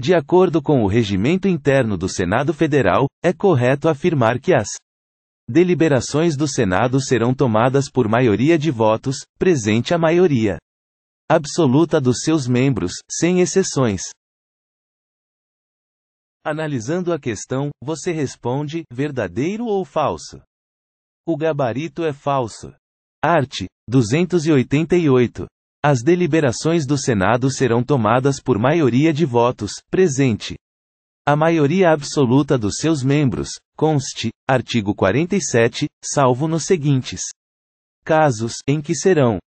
De acordo com o regimento interno do Senado Federal, é correto afirmar que as deliberações do Senado serão tomadas por maioria de votos, presente a maioria absoluta dos seus membros, sem exceções. Analisando a questão, você responde: verdadeiro ou falso? O gabarito é falso. Art. 288. As deliberações do Senado serão tomadas por maioria de votos, presente. A maioria absoluta dos seus membros, conste, artigo 47, salvo nos seguintes casos em que serão